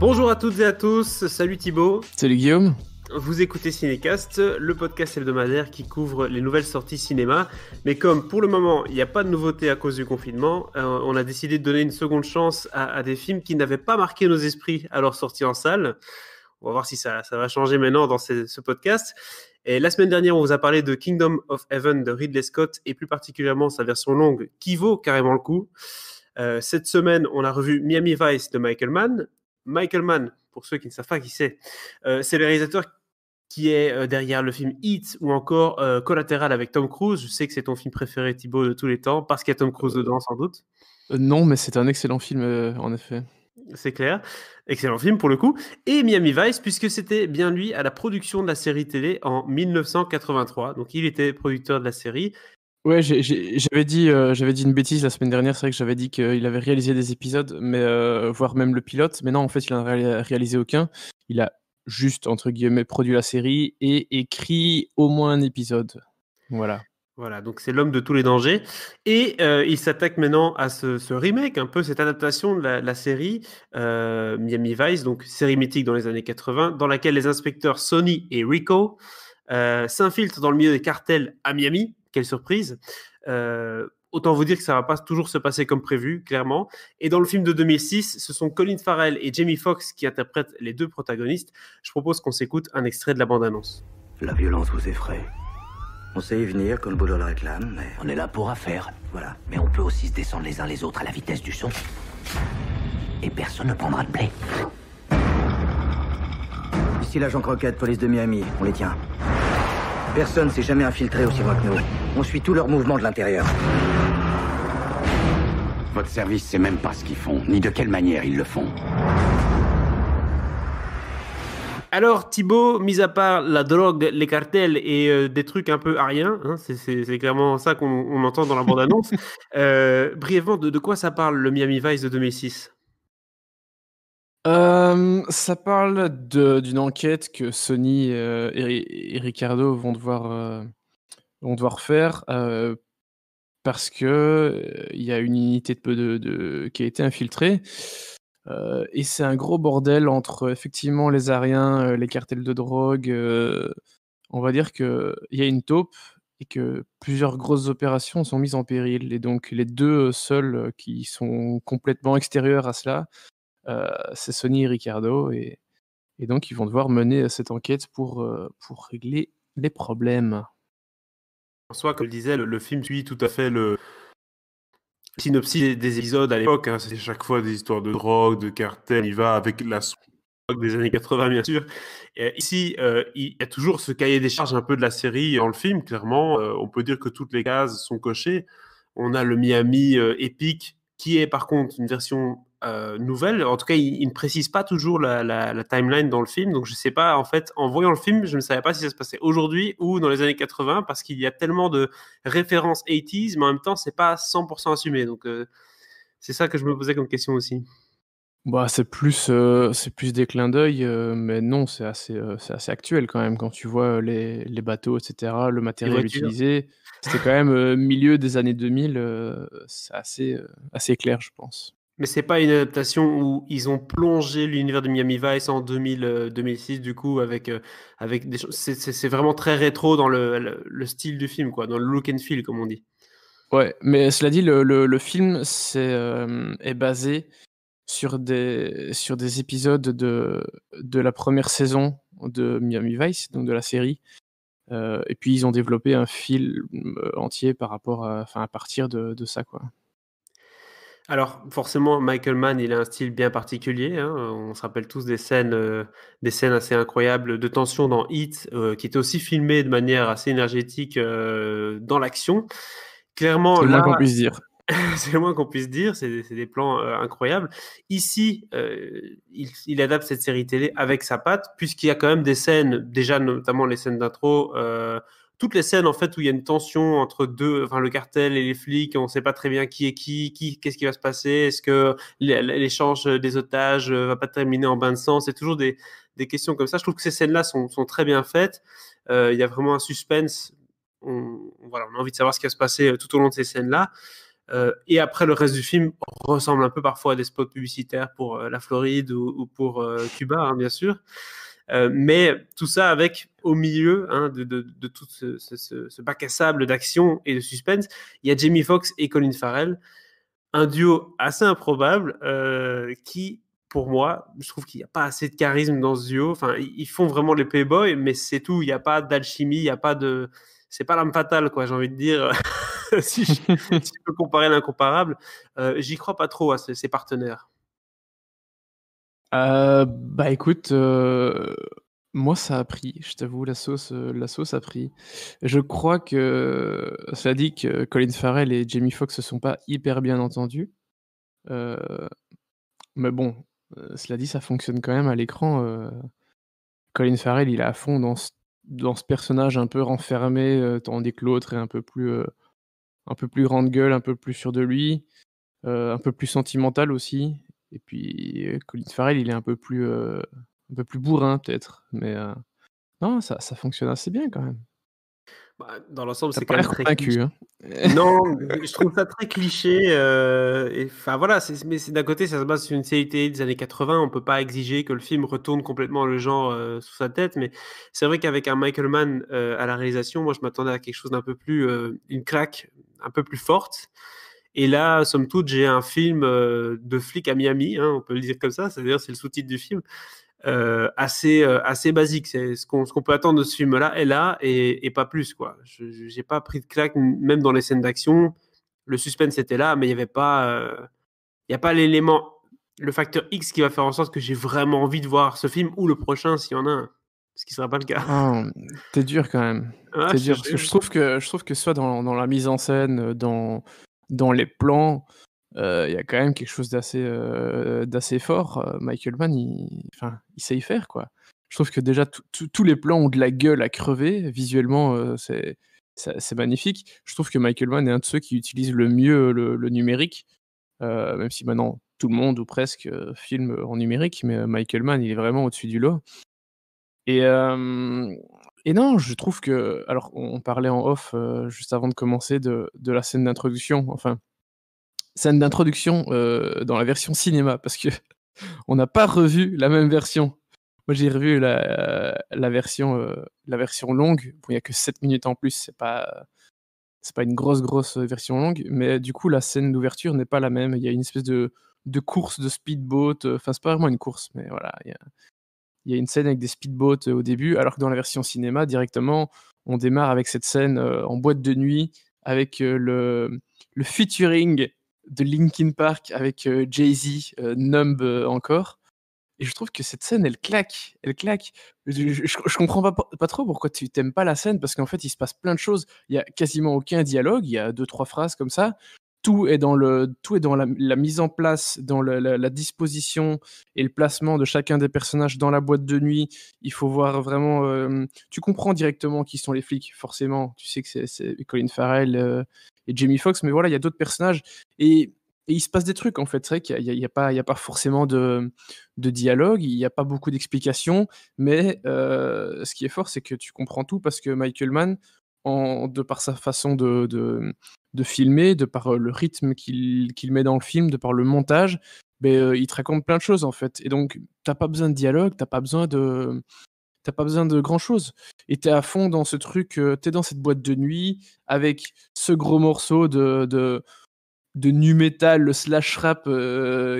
Bonjour à toutes et à tous, salut Thibaut. Salut Guillaume. Vous écoutez Cinécast, le podcast hebdomadaire qui couvre les nouvelles sorties cinéma. Mais comme pour le moment, il n'y a pas de nouveautés à cause du confinement, euh, on a décidé de donner une seconde chance à, des films qui n'avaient pas marqué nos esprits à leur sortie en salle. On va voir si ça, va changer maintenant dans ce podcast. Et la semaine dernière, on vous a parlé de Kingdom of Heaven de Ridley Scott et plus particulièrement sa version longue qui vaut carrément le coup. Euh, cette semaine, on a revu Miami Vice de Michael Mann Michael Mann, pour ceux qui ne savent pas qui c'est, euh, c'est le réalisateur qui est euh, derrière le film Heat ou encore euh, collatéral avec Tom Cruise. Je sais que c'est ton film préféré, Thibaut, de tous les temps, parce qu'il y a Tom Cruise dedans, sans doute. non, mais c'est un excellent film, en effet. C'est clair. Excellent film pour le coup. Et Miami Vice, puisque c'était bien lui à la production de la série télé en 1983. Donc il était producteur de la série. Ouais, j'avais dit, euh, j'avais dit une bêtise la semaine dernière. C'est vrai que j'avais dit qu'il avait réalisé des épisodes, mais euh, voire même le pilote. Mais non, en fait, il n'en a réalisé aucun. Il a juste entre guillemets produit la série et écrit au moins un épisode. Voilà. Voilà, donc c'est l'homme de tous les dangers. Et euh, il s'attaque maintenant à ce, remake, un peu cette adaptation de la, la série Miami Vice, donc série mythique dans les années 80, dans laquelle les inspecteurs Sony et Rico s'infiltrent dans le milieu des cartels à Miami quelle surprise euh, Autant vous dire que ça va pas toujours se passer comme prévu, clairement. Et dans le film de 2006, ce sont Colin Farrell et Jamie Foxx qui interprètent les deux protagonistes. Je propose qu'on s'écoute un extrait de la bande-annonce. La violence vous effraie. On sait y venir quand le boulot réclame, mais... On est là pour affaire, voilà. Mais on peut aussi se descendre les uns les autres à la vitesse du son. Et personne ne prendra de blé. Ici l'agent Croquette, police de Miami. On les tient. Personne s'est jamais infiltré aussi loin que nous. On suit tous leurs mouvements de l'intérieur. Votre service sait même pas ce qu'ils font, ni de quelle manière ils le font. Alors Thibaut, mis à part la drogue, les cartels et euh, des trucs un peu ariens, rien, hein, c'est clairement ça qu'on entend dans la bande-annonce, euh, brièvement, de, quoi ça parle le Miami Vice de 2006 euh, ça parle d'une enquête que Sony, euh, et Ricardo vont devoir, euh, vont devoir faire, parce que, il y a une unité qui a été infiltrée, et c'est un gros bordel entre effectivement les Ariens, les cartels de drogue, on va dire qu'il y a une taupe et que plusieurs grosses opérations sont mises en péril et donc les deux seuls, qui sont complètement extérieurs à cela euh, c'est Sony et Ricardo. Et, donc, ils vont devoir mener cette enquête pour, euh, régler les problèmes. En soi, comme je le disais, le, film suit tout à fait le, synopsis des, épisodes à l'époque, hein. c'est chaque fois des histoires de drogue, de cartel, il va avec la drogue des années 80 bien sûr. Euh, ici, il y a toujours ce cahier des charges un peu de la série dans le film, clairement, on peut dire que toutes les cases sont cochées. On a le Miami épique, qui est par contre une version euh, nouvelle. En tout cas, il, ne précise pas toujours la, timeline dans le film. Donc, je ne sais pas, en fait, en voyant le film, je ne savais pas si ça se passait aujourd'hui ou dans les années 80 parce qu'il y a tellement de références 80s, mais en même temps, c'est pas 100% assumé. Donc, euh, c'est ça que je me posais comme question aussi. Bah, c'est plus, euh, c'est plus des clins d'œil, euh, mais non, c'est assez, c'est assez actuel quand même. Quand tu vois les, les bateaux, etc., le matériel utilisé, c'était quand même milieu des années 2000, c'est assez, assez clair, je pense. Mais c'est pas une adaptation où ils ont plongé l'univers de Miami Vice en 2000, 2006 euh, du coup avec euh, avec des c'est vraiment très rétro dans le, le, style du film quoi, dans le look and feel comme on dit. Ouais, mais cela dit le, le film c'est euh, est basé sur des sur des épisodes de de la première saison de Miami Vice donc de la série. et puis ils ont développé un film entier par rapport enfin à, à partir de, de ça quoi. Alors forcément, Michael Mann, il a un style bien particulier. Hein. On se rappelle tous des scènes, euh, des scènes assez incroyables de tension dans Hit, euh, qui était aussi filmé de manière assez énergétique euh, dans l'action. Clairement, c'est le moins qu'on puisse dire. c'est le moins qu'on puisse dire. C'est des plans incroyables. Ici, il, il, adapte cette série télé avec sa patte, puisqu'il y a quand même des scènes, déjà notamment les scènes d'intro toutes les scènes en fait où il y a une tension entre deux, enfin le cartel et les flics, on ne sait pas très bien qui est qui, qui qu'est-ce qui va se passer, est-ce que l'échange des otages euh, va pas terminer en bain de sang, c'est toujours des, questions comme ça. Je trouve que ces scènes-là sont, très bien faites. Euh, il y a vraiment un suspense. On, voilà, a envie de savoir ce qui va se passer euh, tout au long de ces scènes-là. et après, le reste du film ressemble un peu parfois à des spots publicitaires pour la Floride ou, pour Cuba, hein, bien sûr. Euh, mais tout ça avec au milieu hein, de, tout ce, bac à sable d'action et de suspense, il y a Jamie Foxx et Colin Farrell, un duo assez improbable euh, qui, pour moi, je trouve qu'il n'y a pas assez de charisme dans ce duo. Enfin, ils font vraiment les playboys, mais c'est tout. Il n'y a pas d'alchimie, il n'y a pas de. C'est pas l'âme fatale, quoi, j'ai envie de dire. si, je, peux comparer l'incomparable, euh, j'y crois pas trop à ces partenaires. Euh, bah écoute, euh, moi ça a pris, je t'avoue, la sauce, euh, la sauce a pris. Je crois que, cela dit que Colin Farrell et Jamie Foxx se sont pas hyper bien entendus. mais bon, cela dit, ça fonctionne quand même à l'écran. Colin Farrell, il est à fond dans ce, dans ce personnage un peu renfermé, tandis que l'autre est un peu plus, un peu plus grande gueule, un peu plus sûr de lui. un peu plus sentimental aussi. Et puis euh, Colin Farrell, il est un peu plus, euh, un peu plus bourrin peut-être, mais euh, non, ça, ça fonctionne assez bien quand même. Bah, dans l'ensemble, c'est quand même très hein. non, je trouve ça très cliché. Enfin voilà, mais d'un côté, ça se base sur une télé des années 80. On peut pas exiger que le film retourne complètement le genre sous sa tête, mais c'est vrai qu'avec un Michael Mann à la réalisation, moi, je m'attendais à quelque chose d'un peu plus une claque, un peu plus forte. Et là, somme toute, j'ai un film euh, de flic à Miami, hein, on peut le dire comme ça, c'est-à-dire c'est le sous-titre du film, euh, assez, euh, assez basique. C'est ce qu'on ce qu'on peut attendre de ce film-là est là et, et, pas plus. quoi. Je n'ai pas pris de claque, même dans les scènes d'action. Le suspense était là, mais il n'y avait pas, Il y a pas l'élément, le facteur X qui va faire en sorte que j'ai vraiment envie de voir ce film ou le prochain s'il y en a ce qui sera pas le cas. Oh, t'es dur quand même. Ah, je trouve que je trouve que soit dans, dans la mise en scène, dans dans les plans, euh, il y a quand même quelque chose d'assez euh, d'assez fort. Euh, Michael Mann, il, enfin, il sait y faire quoi. Je trouve que déjà tous les plans ont de la gueule à crever. Visuellement, c'est magnifique. Je trouve que Michael Mann est un de ceux qui utilise le mieux le, le numérique, même si maintenant tout le monde ou presque filme en numérique, mais Michael Mann, il est vraiment au-dessus du lot. Et et non, je trouve que. Alors, on, parlait en off euh, juste avant de commencer de, la scène d'introduction, enfin, scène d'introduction euh, dans la version cinéma, parce que on n'a pas revu la même version. Moi, j'ai revu la, la version, euh, la version longue. il n'y a que 7 minutes en plus, c'est pas. C'est pas une grosse, grosse version longue, mais du coup, la scène d'ouverture n'est pas la même. Il y a une espèce de, de course de speedboat. Enfin, c'est pas vraiment une course, mais voilà. Il a il y a une scène avec des speedboats euh, au début, alors que dans la version cinéma, directement, on démarre avec cette scène euh, en boîte de nuit, avec euh, le, le featuring de Linkin Park avec Jay-Z, Numb encore. Et je trouve que cette scène, elle claque, elle claque. Je, comprends pas, trop pourquoi tu t'aimes pas la scène, parce qu'en fait, il se passe plein de choses. Il y a quasiment aucun dialogue, il y a deux, trois phrases comme ça tout est dans le tout est dans la, mise en place, dans la, disposition et le placement de chacun des personnages dans la boîte de nuit. Il faut voir vraiment. Euh, tu comprends directement qui sont les flics, forcément. Tu sais que c'est Colin Farrell euh, et Jamie Foxx, mais voilà, il y a d'autres personnages et, il se passe des trucs en fait. C'est vrai qu'il n'y a, pas il a pas forcément de, dialogue, il n'y a pas beaucoup d'explications, mais euh, ce qui est fort, c'est que tu comprends tout parce que Michael Mann de par sa façon de, de, filmer, de par euh, le rythme qu'il met dans le film, de par le montage, mais, ben, euh, il te raconte plein de choses en fait. Et donc, t'as pas besoin de dialogue, t'as pas besoin de. T'as pas besoin de grand chose. Et t'es à fond dans ce truc, tu euh, t'es dans cette boîte de nuit avec ce gros morceau de, de, de nu metal, le slash rap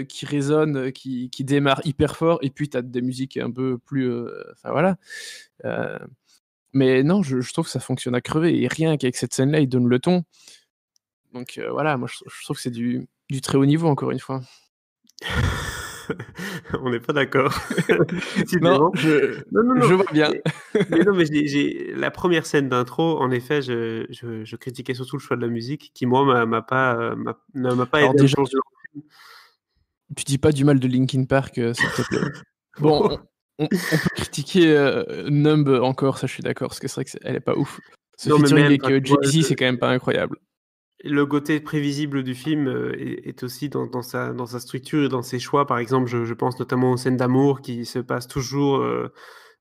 qui résonne, qui, qui, démarre hyper fort, et puis t'as des musiques un peu plus. Enfin voilà. Mais non, je, trouve que ça fonctionne à crever. Et rien qu'avec cette scène-là, il donne le ton. Donc euh, voilà, moi je, trouve que c'est du, du, très haut niveau, encore une fois. On n'est pas d'accord. non, je... non, non, je vois bien. non, mais j'ai la première scène d'intro, en effet, je, critiquais surtout le choix de la musique qui, moi, m'a pas, euh, ne m'a pas aidé tu... tu dis pas du mal de Linkin Park, euh, s'il te plaît. Bon, on, peut critiquer euh, Numb encore, ça je suis d'accord, parce que c'est vrai qu'elle est, pas ouf. Ce non, featuring avec euh, Jay-Z, c'est quand même pas incroyable. Le côté prévisible du film euh, est, aussi dans, sa, dans sa structure et dans ses choix. Par exemple, je, je pense notamment aux scènes d'amour qui se passent toujours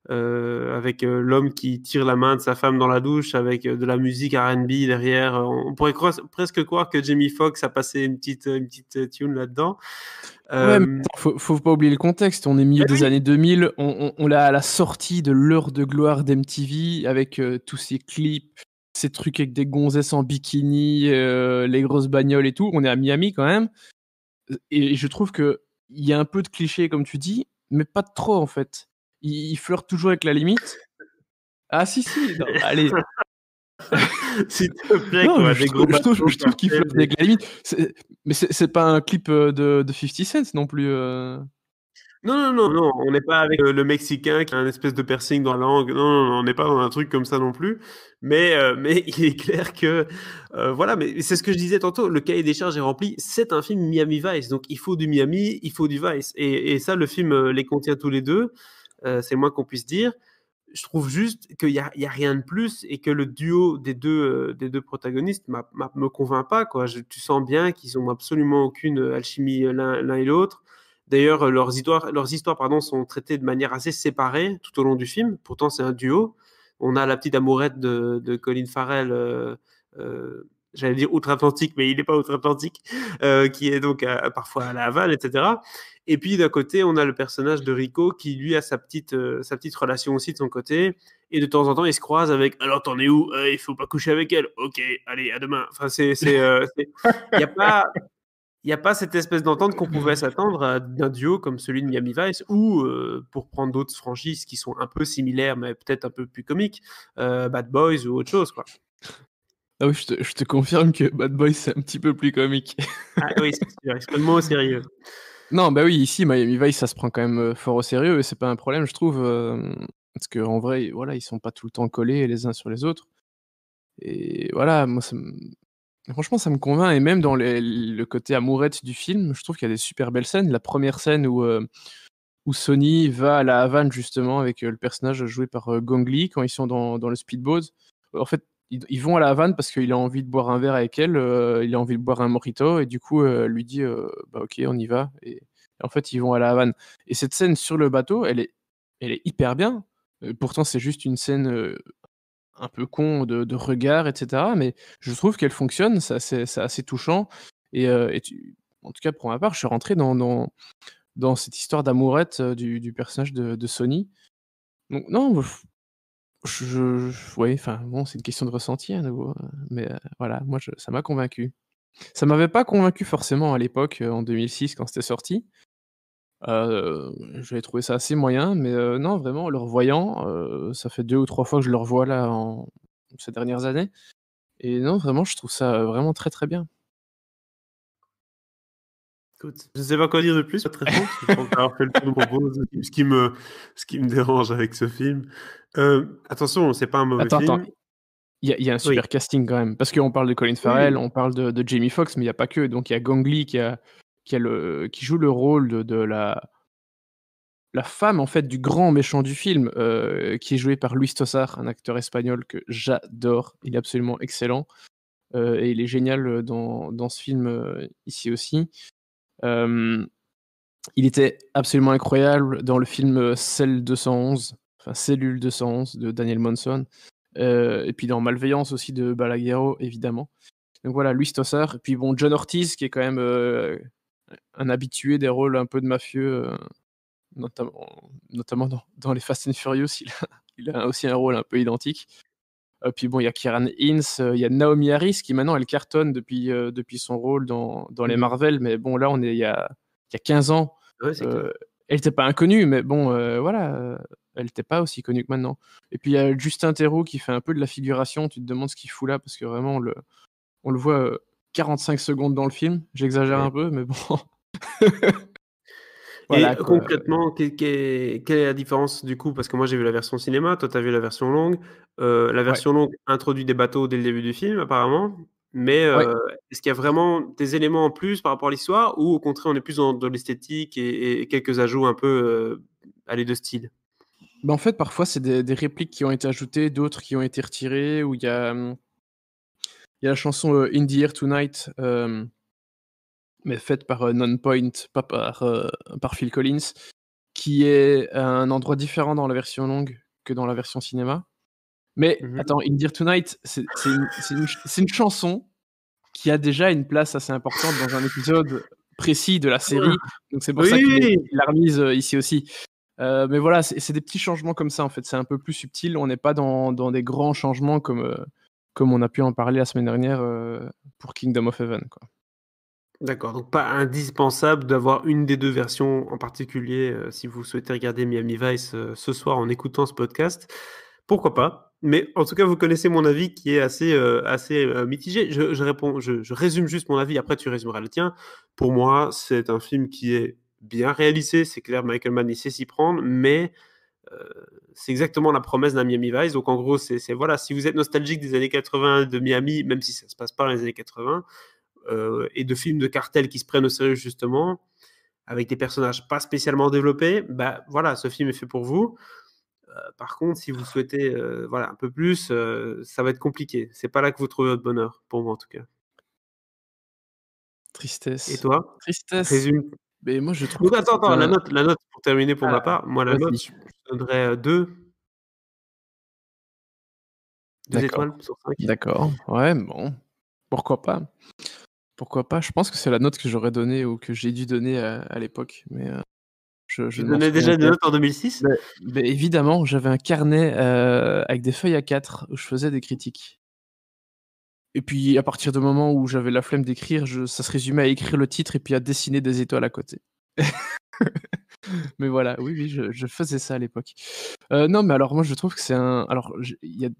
euh, avec euh, l'homme qui tire la main de sa femme dans la douche, avec euh, de la musique RB derrière. On pourrait presque croire que Jamie Foxx a passé une petite, une petite tune là-dedans. faut, faut, pas oublier le contexte. On est milieu eh des années 2000. On, on, l'a à la sortie de l'heure de gloire d'MTV avec tous ces clips, ces trucs avec des gonzesses en bikini, les grosses bagnoles et tout. On est à Miami quand même. Et, je trouve que il y a un peu de clichés, comme tu dis, mais pas trop en fait il, il toujours avec la limite. Ah si, si, allez. je, trouve, qu'il avec la limite. Mais c'est pas un clip euh, de, de 50 cents non plus. Euh. Non, non, non, on n'est pas avec euh, le Mexicain qui a un espèce de piercing dans la langue. Non, non, on n'est pas dans un truc comme ça non plus. Mais, mais il est clair que. voilà, mais c'est ce que je disais tantôt, le cahier des charges est rempli. C'est un film Miami Vice. Donc il faut du Miami, il faut du Vice. et ça, le film les contient tous les deux. Euh, c'est moins qu'on puisse dire. Je trouve juste qu'il n'y a, rien de plus et que le duo des deux, euh, des deux protagonistes ne me convainc pas. Quoi. tu sens bien qu'ils n'ont absolument aucune euh, alchimie l'un et l'autre. D'ailleurs, leurs histoires, leurs histoires pardon, sont traitées de manière assez séparée tout au long du film. Pourtant, c'est un duo. On a la petite amourette de, Colin Farrell. j'allais dire outre-Atlantique, mais il n'est pas outre-Atlantique, qui est donc parfois à La Havane, etc. Et puis d'un côté, on a le personnage de Rico qui lui a sa petite, euh, sa petite relation aussi de son côté. Et de temps en temps, il se croise avec Alors t'en es où Il euh, Il faut pas coucher avec elle. Ok, allez, à demain. Enfin, c'est. Euh, il n'y a pas. Il a pas cette espèce d'entente qu'on pouvait s'attendre d'un duo comme celui de Miami Vice, ou pour prendre d'autres franchises qui sont un peu similaires, mais peut-être un peu plus comiques, Bad Boys ou autre chose. Quoi. Ah je te, je te confirme que Bad Boys, c'est un petit peu plus comique. ah oui, c'est sûr, extrêmement sérieux. Non, bah oui, ici, Miami Vice, ça se prend quand même euh, fort au sérieux et c'est pas un problème, je trouve. Euh, parce parce qu'en vrai, voilà, ils sont pas tout le temps collés les uns sur les autres. Et voilà, moi, franchement, ça me convainc. Et même dans le côté amourette du film, je trouve qu'il y a des super belles scènes. La première scène où, euh, où Sony va à la Havane, justement, avec le personnage joué par Gong Li, quand ils sont dans, dans le speedboat. En fait, ils, vont à la Havane parce qu'il a envie de boire un verre avec elle, euh, il a envie de boire un morito, et du coup, euh, lui dit euh, bah, Ok, on y va. Et, en fait, ils vont à la Havane. Et cette scène sur le bateau, elle est, elle est hyper bien. pourtant, c'est juste une scène un peu con de, regard, etc. Mais je trouve qu'elle fonctionne, c'est assez, touchant. Et, en tout cas, pour ma part, je suis rentré dans, dans, cette histoire d'amourette du, personnage de, de Sony. Donc, non, je, enfin bon, c'est une question de ressenti à hein, nouveau, euh, mais euh, voilà, moi ça m'a convaincu. Ça m'avait pas convaincu forcément à l'époque, euh, en 2006 quand c'était sorti. J'avais trouvé ça assez moyen, mais non, vraiment, le revoyant, ça fait deux ou trois fois que je le revois là en ces dernières années, et non, vraiment, je trouve ça vraiment très très bien je ne sais pas quoi dire de plus, ce qui, me, dérange avec ce film. Euh, attention, c'est pas un mauvais film. Il y, a un super casting quand même, parce qu'on parle de Colin Farrell, on parle de, Jamie Foxx, mais il n'y a pas que. Donc il y a Gangli qui, joue le rôle de, la, femme en fait du grand méchant du film, euh, qui est joué par Luis Tosar, un acteur espagnol que j'adore. Il est absolument excellent. Euh, et il est génial dans, ce film ici aussi. Euh, il était absolument incroyable dans le film euh, Cell 211, enfin Cellule 211 de Daniel Monson, euh, et puis dans Malveillance aussi de Balaguerro, évidemment. Donc voilà, Louis Tosser, et puis bon, John Ortiz, qui est quand même un habitué des rôles un peu de mafieux, notamment, dans, les Fast and Furious, il a aussi un rôle un peu identique. Euh, puis bon, il y a Kieran Ince, euh, il y a Naomi Harris qui maintenant elle cartonne depuis, euh, depuis son rôle dans, dans les mm. Marvel, mais bon, là on est il y a, il y a 15 ans. elle n'était pas inconnue, mais bon, voilà, elle n'était pas aussi connue que maintenant. Et puis il y a Justin Theroux qui fait un peu de la figuration, tu te demandes ce qu'il fout là, parce que vraiment, on le, on le voit 45 secondes dans le film, j'exagère un peu, mais bon. et concrètement, quelle, est la différence du coup Parce que moi j'ai vu la version cinéma, toi tu as vu la version longue. Euh, la version longue introduit des bateaux dès le début du film apparemment. Mais euh, est-ce qu'il y a vraiment des éléments en plus par rapport à l'histoire ou au contraire on est plus dans, de l'esthétique et, quelques ajouts un peu à euh, les deux styles bah, En fait parfois c'est des, répliques qui ont été ajoutées, d'autres qui ont été retirées, il y a, hum, y a la chanson In the Air Tonight mais faite par euh, Nonpoint, pas par, euh, par Phil Collins, qui est un endroit différent dans la version longue que dans la version cinéma. Mais mhm. attends, In Dear Tonight, c'est une, chanson qui a déjà une place assez importante dans un épisode précis de la série. Ah. Donc c'est pour ça qu'il l'a remise euh, ici aussi. mais voilà, c'est des petits changements comme ça en fait. C'est un peu plus subtil. On n'est pas dans, des grands changements comme, comme on a pu en parler la semaine dernière pour Kingdom of Heaven. Quoi. D'accord, donc pas indispensable d'avoir une des deux versions en particulier euh, si vous souhaitez regarder Miami Vice euh, ce soir en écoutant ce podcast. Pourquoi pas Mais en tout cas, vous connaissez mon avis qui est assez, euh, assez mitigé. Je, je réponds, je, je, résume juste mon avis, après tu résumeras le tien. Pour moi, c'est un film qui est bien réalisé, c'est clair, Michael Mann, sait s'y prendre, mais c'est exactement la promesse d'un Miami Vice. Donc en gros, c'est voilà, si vous êtes nostalgique des années 80 de Miami, même si ça ne se passe pas dans les années 80, euh, et de films de cartel qui se prennent au sérieux justement, avec des personnages pas spécialement développés, bah voilà, ce film est fait pour vous. Euh, par contre, si vous souhaitez euh, voilà, un peu plus, ça va être compliqué. C'est pas là que vous trouvez votre bonheur, pour moi en tout cas. Tristesse. Et toi Tristesse. Résume. Mais moi je trouve. attends, attends, la note, la note pour terminer pour ma ah, part. Moi la note, je donnerais 2 Deux étoiles sur 5. D'accord. Ouais, bon. Pourquoi pas pourquoi pas Je pense que c'est la note que j'aurais donnée ou que j'ai dû donner à, l'époque. Mais euh, je, donnais déjà des notes en 2006 mais, bah, bah, Évidemment, j'avais un carnet euh, avec des feuilles à 4 où je faisais des critiques. Et puis à partir du moment où j'avais la flemme d'écrire, ça se résumait à écrire le titre et puis à dessiner des étoiles à côté. mais voilà, oui, oui, je, faisais ça à l'époque. Euh, non, mais alors moi je trouve que c'est un. Alors il y a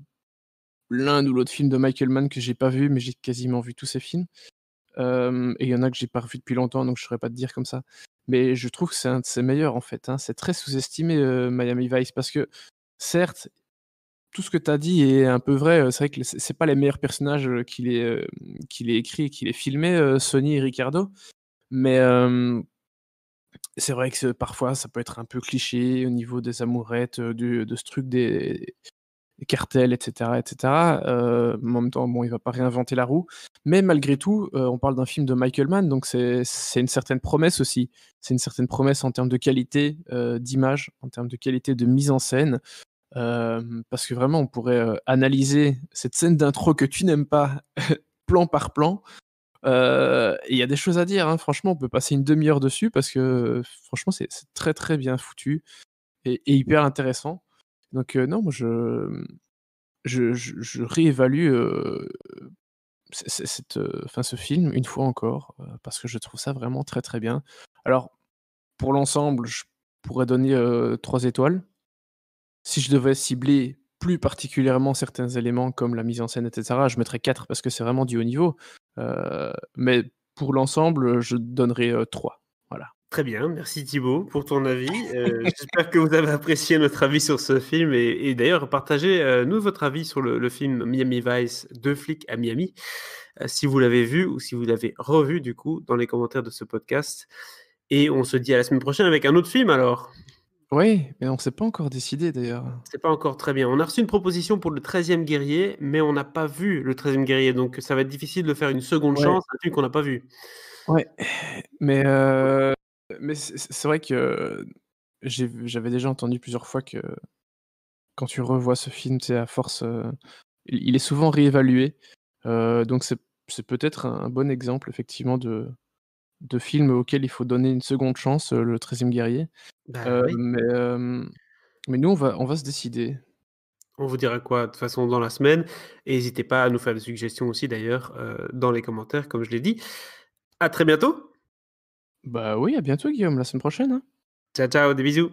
l'un ou l'autre film de Michael Mann que j'ai pas vu, mais j'ai quasiment vu tous ses films et il y en a que j'ai pas revu depuis longtemps, donc je ne saurais pas te dire comme ça. Mais je trouve que c'est un de ses meilleurs en fait. Hein. C'est très sous-estimé Miami Vice parce que certes, tout ce que tu as dit est un peu vrai. C'est vrai que c'est pas les meilleurs personnages qu'il ait, qu'il ait écrit et qu'il ait filmé, Sony et Ricardo. Mais c'est vrai que parfois ça peut être un peu cliché au niveau des amourettes, de, de ce truc des, cartel, etc. etc. en même temps, bon, il va pas réinventer la roue. Mais malgré tout, euh, on parle d'un film de Michael Mann, donc c'est une certaine promesse aussi. C'est une certaine promesse en termes de qualité euh, d'image, en termes de qualité de mise en scène. Euh, parce que vraiment, on pourrait analyser cette scène d'intro que tu n'aimes pas, plan par plan. Il y a des choses à dire, hein. franchement, on peut passer une demi-heure dessus parce que franchement, c'est très très bien foutu et hyper intéressant. Donc non, je, réévalue cette, ce film une fois encore, parce que je trouve ça vraiment très très bien. Alors, pour l'ensemble, je pourrais donner trois étoiles. Si je devais cibler plus particulièrement certains éléments comme la mise en scène, etc. Je mettrais 4 parce que c'est vraiment du haut niveau. mais pour l'ensemble, je donnerais 3. Voilà. Très bien, merci Thibaut pour ton avis. Euh, j'espère que vous avez apprécié notre avis sur ce film et, d'ailleurs partagez euh, nous votre avis sur le, film Miami Vice, deux flics à Miami, euh, si vous l'avez vu ou si vous l'avez revu du coup dans les commentaires de ce podcast. Et on se dit à la semaine prochaine avec un autre film alors. Oui, mais on ne s'est pas encore décidé d'ailleurs. C'est pas encore très bien. On a reçu une proposition pour le 13e guerrier, mais on n'a pas vu le 13e guerrier, donc ça va être difficile de faire une seconde chance, un qu'on n'a pas vu. Ouais, mais mais c'est vrai que j'avais déjà entendu plusieurs fois que quand tu revois ce film, c'est à force, il est souvent réévalué. donc c'est peut-être un bon exemple effectivement de, de film auquel il faut donner une seconde chance, le 13e guerrier. Bah mais, mais nous, on va, on va se décider. On vous dira quoi de toute façon dans la semaine. Et n'hésitez pas à nous faire des suggestions aussi d'ailleurs dans les commentaires, comme je l'ai dit. À très bientôt bah oui, à bientôt Guillaume, la semaine prochaine. Hein. Ciao, ciao, des bisous.